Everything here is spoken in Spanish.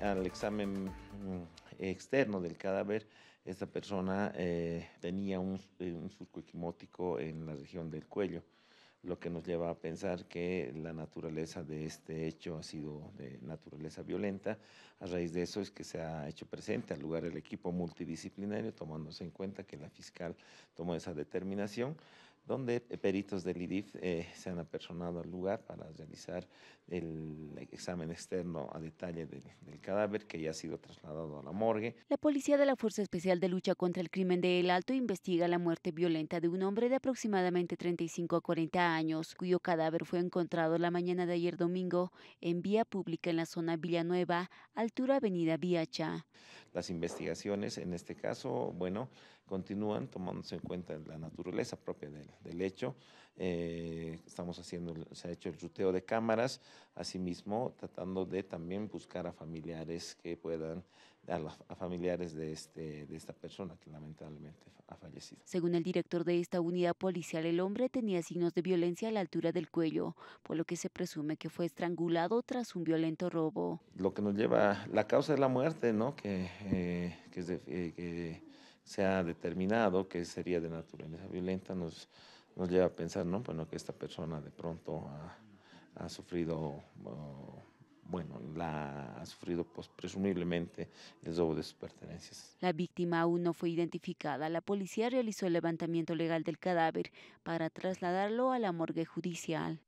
al examen mm, externo del cadáver, esta persona eh, tenía eh, un, surco equimótico en la región del cuello, lo que nos lleva a pensar que la naturaleza de este hecho ha sido de naturaleza violenta. A raíz de eso es que se ha hecho presente al lugar el equipo multidisciplinario, tomándose en cuenta que la fiscal tomó esa determinación donde eh, peritos del IDIF eh, se han apersonado al lugar para realizar el examen externo a detalle del, del, cadáver que ya ha sido trasladado a la morgue. La policía de la Fuerza Especial de Lucha contra el Crimen de El Alto investiga la muerte violenta de un hombre de aproximadamente 35 a 40 años, cuyo cadáver fue encontrado la mañana de ayer domingo en vía pública en la zona Villanueva, altura Avenida Viacha. Las investigaciones, en este caso, bueno, continúan tomándose en cuenta la naturaleza propia del, del hecho, eh, estamos haciendo, se ha hecho el ruteo de cámaras, asimismo tratando de también buscar a familiares que puedan a, a, familiares de, este, de esta persona que lamentablemente ha fallecido. Según el director de esta unidad policial, el hombre tenía signos de violencia a la altura del cuello, por lo que se presume que fue estrangulado tras un violento robo. Lo que nos lleva a la causa de la muerte, ¿no? que, eh, eh, que se ha determinado que sería de naturaleza violenta, nos nos lleva a pensar, ¿no? Bueno, que esta persona de pronto ha, sufrido, bueno, la, ha sufrido pues, presumiblemente el robo de sus pertenencias. La víctima aún no fue identificada. La policía realizó el levantamiento legal del cadáver para trasladarlo a la morgue judicial.